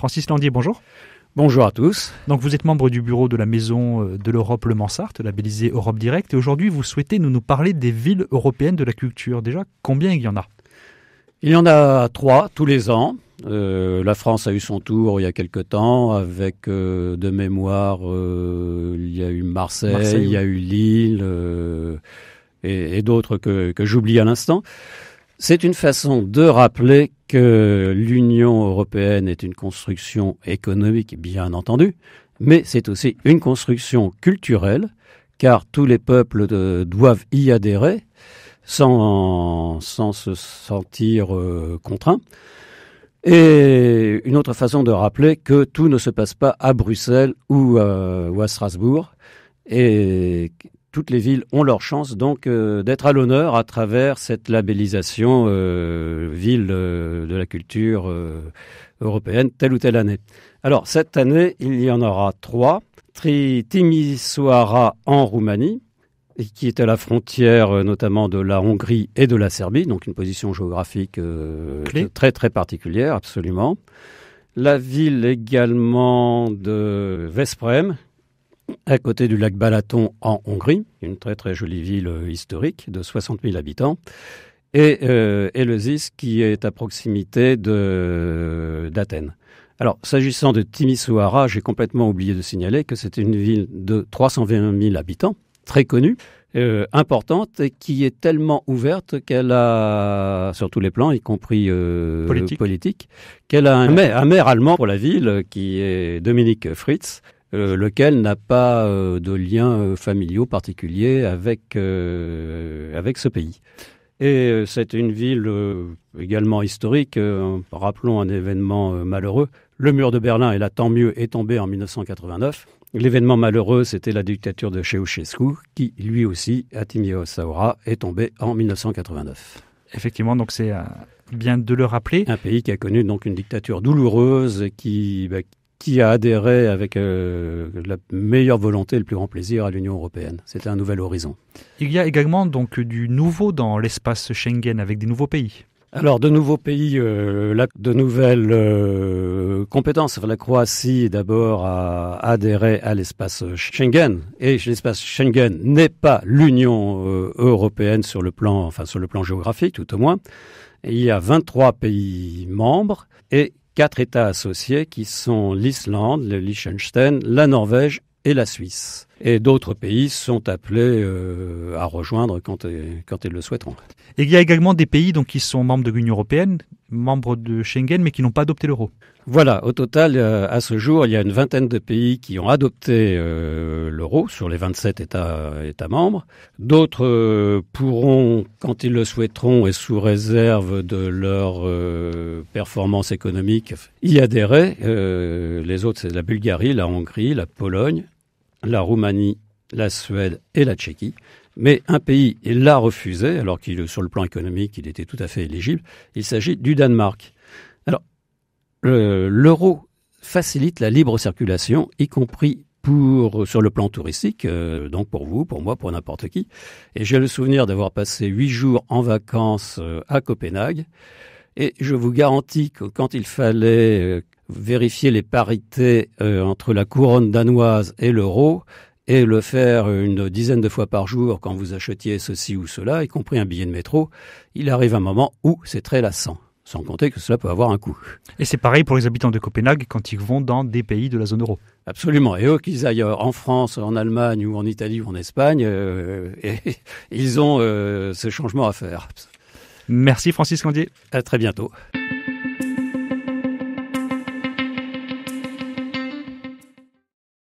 Francis Landier, bonjour. Bonjour à tous. Donc vous êtes membre du bureau de la Maison euh, de l'Europe Le Mansart, labellisé Europe Direct, et aujourd'hui vous souhaitez nous, nous parler des villes européennes de la culture. Déjà, combien il y en a Il y en a trois tous les ans. Euh, la France a eu son tour il y a quelque temps avec euh, de mémoire il y a eu Marseille, il y a eu Lille et, d'autres que, que j'oublie à l'instant. C'est une façon de rappeler que l'Union européenne est une construction économique, bien entendu, mais c'est aussi une construction culturelle, car tous les peuples euh, doivent y adhérer sans, sans se sentir euh, contraints. Et une autre façon de rappeler que tout ne se passe pas à Bruxelles ou, euh, ou à Strasbourg, et toutes les villes ont leur chance donc euh, d'être à l'honneur à travers cette labellisation euh, ville euh, de la culture européenne telle ou telle année. Alors cette année, il y en aura trois. Tri Timisoara en Roumanie, qui est à la frontière notamment de la Hongrie et de la Serbie, donc une position géographique très très particulière, absolument. La ville également de Vesprem, à côté du lac Balaton en Hongrie, une très très jolie ville euh, historique de 60 000 habitants, et euh, Eleusis qui est à proximité euh, d'Athènes. Alors, s'agissant de Timisoara, j'ai complètement oublié de signaler que c'est une ville de 320 000 habitants, très connue, euh, importante et qui est tellement ouverte qu'elle a, sur tous les plans, y compris politique, qu'elle a un maire allemand pour la ville qui est Dominique Fritz, euh, lequel n'a pas euh, de liens euh, familiaux particuliers avec, avec ce pays. Et c'est une ville également historique. rappelons un événement malheureux. Le mur de Berlin, et là tant mieux, est tombé en 1989. L'événement malheureux, c'était la dictature de Ceausescu, qui lui aussi, à Saura, est tombé en 1989. Effectivement, donc c'est bien de le rappeler. Un pays qui a connu donc une dictature douloureuse qui, bah, qui a adhéré avec euh, la meilleure volonté et le plus grand plaisir à l'Union européenne. C'était un nouvel horizon. Il y a également donc du nouveau dans l'espace Schengen avec des nouveaux pays. Alors, de nouveaux pays, euh, de nouvelles euh, compétences. La Croatie, d'abord, a adhéré à l'espace Schengen. Et l'espace Schengen n'est pas l'Union européenne sur le plan, enfin, sur le plan géographique, tout au moins. il y a 23 pays membres et quatre États associés qui sont l'Islande, le Liechtenstein, la Norvège et la Suisse. Et d'autres pays sont appelés euh, à rejoindre quand, euh, quand, ils le souhaiteront. Et il y a également des pays donc, qui sont membres de l'Union européenne, membres de Schengen, mais qui n'ont pas adopté l'euro. Voilà, au total, euh, à ce jour, il y a une vingtaine de pays qui ont adopté euh, l'euro sur les 27 États, euh, États membres. D'autres pourront, quand ils le souhaiteront et sous réserve de leur performance économique, y adhérer. les autres, c'est la Bulgarie, la Hongrie, la Pologne, la Roumanie, la Suède et la Tchéquie. Mais un pays l'a refusé, alors qu'il, sur le plan économique, il était tout à fait éligible. Il s'agit du Danemark l'euro facilite la libre circulation, y compris pour sur le plan touristique, euh, donc pour vous, pour moi, pour n'importe qui. Et j'ai le souvenir d'avoir passé huit jours en vacances euh, à Copenhague. Et je vous garantis que quand il fallait euh, vérifier les parités entre la couronne danoise et l'euro, et le faire une dizaine de fois par jour quand vous achetiez ceci ou cela, y compris un billet de métro, il arrive un moment où c'est très lassant sans compter que cela peut avoir un coût. Et c'est pareil pour les habitants de Copenhague quand ils vont dans des pays de la zone euro. Absolument. Et eux, qu'ils aillent euh, en France, en Allemagne ou en Italie ou en Espagne, euh, ils ont euh, ce changement à faire. Merci Francis Candier. À très bientôt.